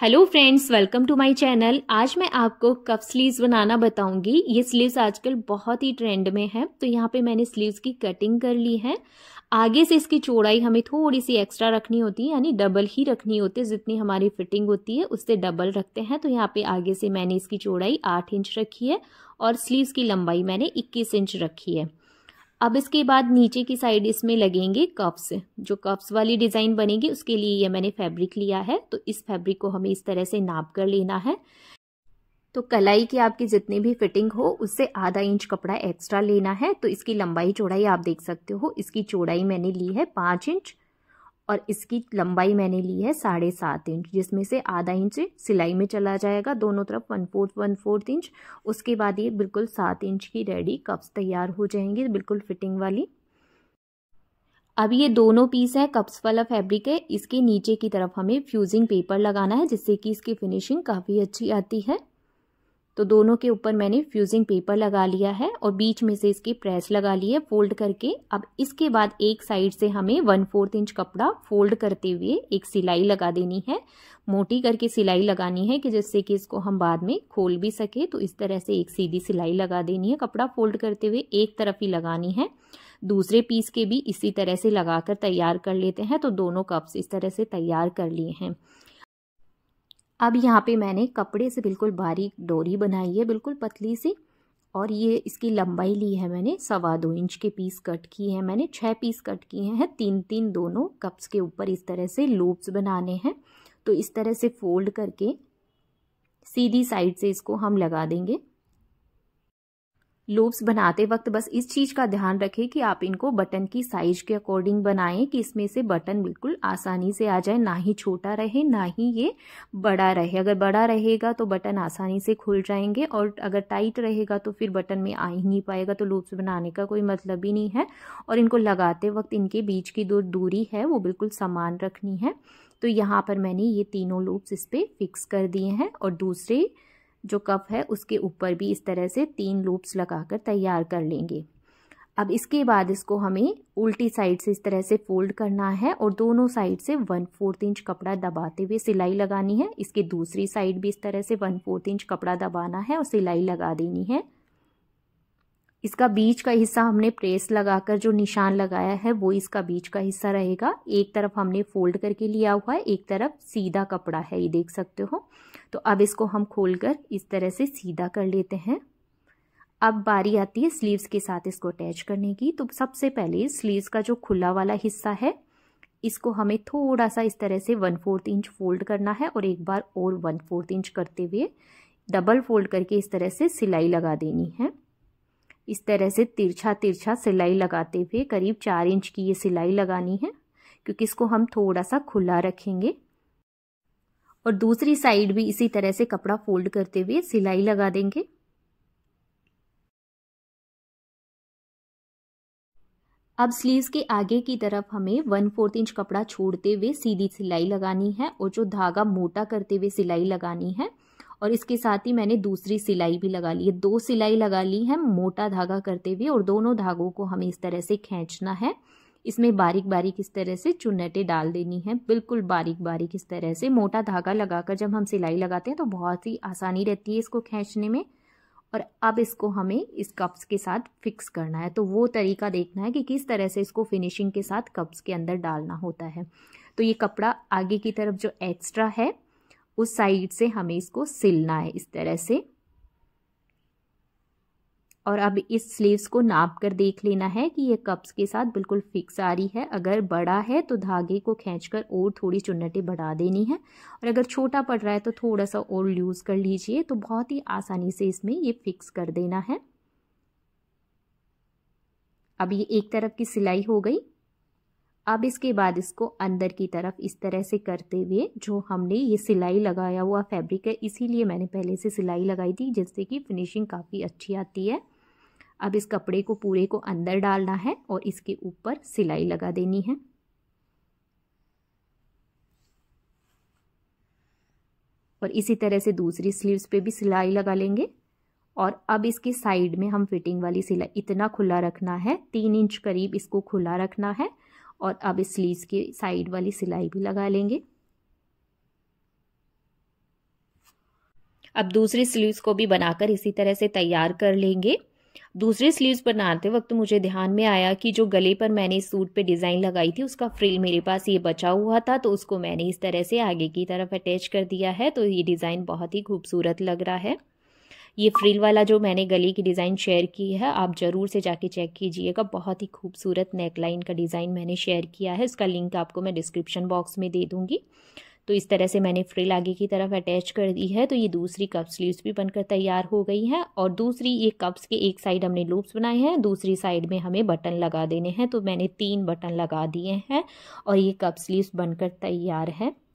hello friends welcome to my channel आज मैं आपको कफ स्लीव्स बनाना बताऊंगी ये स्लीव्स आजकल बहुत ही ट्रेंड में है तो यहाँ पे मैंने स्लीव्स की कटिंग कर ली है आगे से इसकी चौड़ाई हमें थोड़ी सी एक्स्ट्रा रखनी होती है यानी डबल ही रखनी होती है जितनी हमारी फिटिंग होती है उससे डबल रखते हैं तो यहाँ पे आगे से मैंने इसकी चौड़ाई आठ इंच रखी है और स्लीव्स की लंबाई मैंने इक्कीस इंच रखी है अब इसके बाद नीचे की साइड इसमें लगेंगे कप्स जो कप्स वाली डिज़ाइन बनेगी उसके लिए ये मैंने फैब्रिक लिया है तो इस फैब्रिक को हमें इस तरह से नाप कर लेना है तो कलाई की आपकी जितनी भी फिटिंग हो उससे आधा इंच कपड़ा एक्स्ट्रा लेना है तो इसकी लंबाई चौड़ाई आप देख सकते हो इसकी चौड़ाई मैंने ली है पाँच इंच और इसकी लंबाई मैंने ली है साढ़े सात इंच जिसमें से आधा इंच सिलाई में चला जाएगा दोनों तरफ one fourth one fourth inch उसके बाद ये बिल्कुल सात इंच की रेडी कप्स तैयार हो जाएंगे बिल्कुल फिटिंग वाली अब ये दोनों पीस है कप्स वाला फैब्रिक है इसके नीचे की तरफ हमें फ्यूजिंग पेपर लगाना है जिससे कि इसकी फिनिशिंग काफ़ी अच्छी आती है तो दोनों के ऊपर मैंने फ्यूजिंग पेपर लगा लिया है और बीच में से इसकी प्रेस लगा ली है फोल्ड करके अब इसके बाद एक साइड से हमें वन फोर्थ इंच कपड़ा फोल्ड करते हुए एक सिलाई लगा देनी है मोटी करके सिलाई लगानी है कि जिससे कि इसको हम बाद में खोल भी सके तो इस तरह से एक सीधी सिलाई लगा देनी है कपड़ा फोल्ड करते हुए एक तरफ ही लगानी है दूसरे पीस के भी इसी तरह से लगाकर तैयार कर लेते हैं तो दोनों कप्स इस तरह से तैयार कर लिए हैं अब यहाँ पे मैंने कपड़े से बिल्कुल बारीक डोरी बनाई है बिल्कुल पतली सी और ये इसकी लंबाई ली है मैंने सवा दो इंच के पीस कट किए हैं मैंने छः पीस कट किए हैं तीन तीन दोनों कप्स के ऊपर इस तरह से लूप्स बनाने हैं तो इस तरह से फोल्ड करके सीधी साइड से इसको हम लगा देंगे लूप्स बनाते वक्त बस इस चीज़ का ध्यान रखें कि आप इनको बटन की साइज के अकॉर्डिंग बनाएं कि इसमें से बटन बिल्कुल आसानी से आ जाए ना ही छोटा रहे ना ही ये बड़ा रहे अगर बड़ा रहेगा तो बटन आसानी से खुल जाएंगे और अगर टाइट रहेगा तो फिर बटन में आ ही नहीं पाएगा तो लूप्स बनाने का कोई मतलब ही नहीं है और इनको लगाते वक्त इनके बीच की जो दूरी है वो बिल्कुल समान रखनी है तो यहाँ पर मैंने ये तीनों लूप्स इस पर फिक्स कर दिए हैं और दूसरे जो कप है उसके ऊपर भी इस तरह से तीन लूप्स लगाकर तैयार कर लेंगे अब इसके बाद इसको हमें उल्टी साइड से इस तरह से फोल्ड करना है और दोनों साइड से वन फोर्थ इंच कपड़ा दबाते हुए सिलाई लगानी है इसके दूसरी साइड भी इस तरह से वन फोर्थ इंच कपड़ा दबाना है और सिलाई लगा देनी है इसका बीच का हिस्सा हमने प्रेस लगाकर जो निशान लगाया है वो इसका बीच का हिस्सा रहेगा एक तरफ हमने फोल्ड करके लिया हुआ है एक तरफ सीधा कपड़ा है ये देख सकते हो तो अब इसको हम खोलकर इस तरह से सीधा कर लेते हैं अब बारी आती है स्लीव्स के साथ इसको अटैच करने की तो सबसे पहले स्लीव्स का जो खुला वाला हिस्सा है इसको हमें थोड़ा सा इस तरह से वन फोर्थ इंच फोल्ड करना है और एक बार और वन फोर्थ इंच करते हुए डबल फोल्ड करके इस तरह से सिलाई लगा देनी है इस तरह से तिरछा तिरछा सिलाई लगाते हुए करीब चार इंच की ये सिलाई लगानी है क्योंकि इसको हम थोड़ा सा खुला रखेंगे और दूसरी साइड भी इसी तरह से कपड़ा फोल्ड करते हुए सिलाई लगा देंगे अब स्लीव्स के आगे की तरफ हमें वन फोर्थ इंच कपड़ा छोड़ते हुए सीधी सिलाई लगानी है और जो धागा मोटा करते हुए सिलाई लगानी है और इसके साथ ही मैंने दूसरी सिलाई भी लगा ली है दो सिलाई लगा ली है मोटा धागा करते हुए और दोनों धागों को हमें इस तरह से खींचना है इसमें बारीक बारीक इस तरह से चुन्नटें डाल देनी है बिल्कुल बारीक बारीक इस तरह से मोटा धागा लगाकर जब हम सिलाई लगाते हैं तो बहुत ही आसानी रहती है इसको खींचने में और अब इसको हमें इस कप्स के साथ फिक्स करना है तो वो तरीका देखना है कि किस तरह से इसको फिनिशिंग के साथ कप्स के अंदर डालना होता है तो ये कपड़ा आगे की तरफ जो एक्स्ट्रा है उस साइड से हमें इसको सिलना है इस तरह से और अब इस स्लीव्स को नाप कर देख लेना है कि ये कप्स के साथ बिल्कुल फिक्स आ रही है अगर बड़ा है तो धागे को खींचकर और थोड़ी चुन्नटें बढ़ा देनी है और अगर छोटा पड़ रहा है तो थोड़ा सा और लूज़ कर लीजिए तो बहुत ही आसानी से इसमें ये फिक्स कर देना है अब ये एक तरफ की सिलाई हो गई अब इसके बाद इसको अंदर की तरफ इस तरह से करते हुए जो हमने ये सिलाई लगाया हुआ फैब्रिक है इसीलिए मैंने पहले से सिलाई लगाई थी जिससे कि फिनिशिंग काफ़ी अच्छी आती है अब इस कपड़े को पूरे को अंदर डालना है और इसके ऊपर सिलाई लगा देनी है और इसी तरह से दूसरी स्लीव्स पे भी सिलाई लगा लेंगे और अब इसकी साइड में हम फिटिंग वाली सिलाई इतना खुला रखना है तीन इंच करीब इसको खुला रखना है और अब स्लीव की साइड वाली सिलाई भी लगा लेंगे अब दूसरी स्लीव्स को भी बनाकर इसी तरह से तैयार कर लेंगे दूसरे स्लीव्स बनाते वक्त मुझे ध्यान में आया कि जो गले पर मैंने सूट पे डिज़ाइन लगाई थी उसका फ्रिल मेरे पास ये बचा हुआ था तो उसको मैंने इस तरह से आगे की तरफ अटैच कर दिया है तो ये डिज़ाइन बहुत ही खूबसूरत लग रहा है ये फ्रिल वाला जो मैंने गले की डिज़ाइन शेयर की है आप ज़रूर से जाके चेक कीजिएगा बहुत ही खूबसूरत नेकलाइन का डिज़ाइन मैंने शेयर किया है उसका लिंक आपको मैं डिस्क्रिप्शन बॉक्स में दे दूँगी तो इस तरह से मैंने फ्रिल आगे की तरफ अटैच कर दी है तो ये दूसरी कप स्लीव्स भी बनकर तैयार हो गई है और दूसरी ये कप्स के एक साइड हमने लूप्स बनाए हैं दूसरी साइड में हमें बटन लगा देने हैं तो मैंने तीन बटन लगा दिए हैं और ये कप स्लीव्स बनकर तैयार है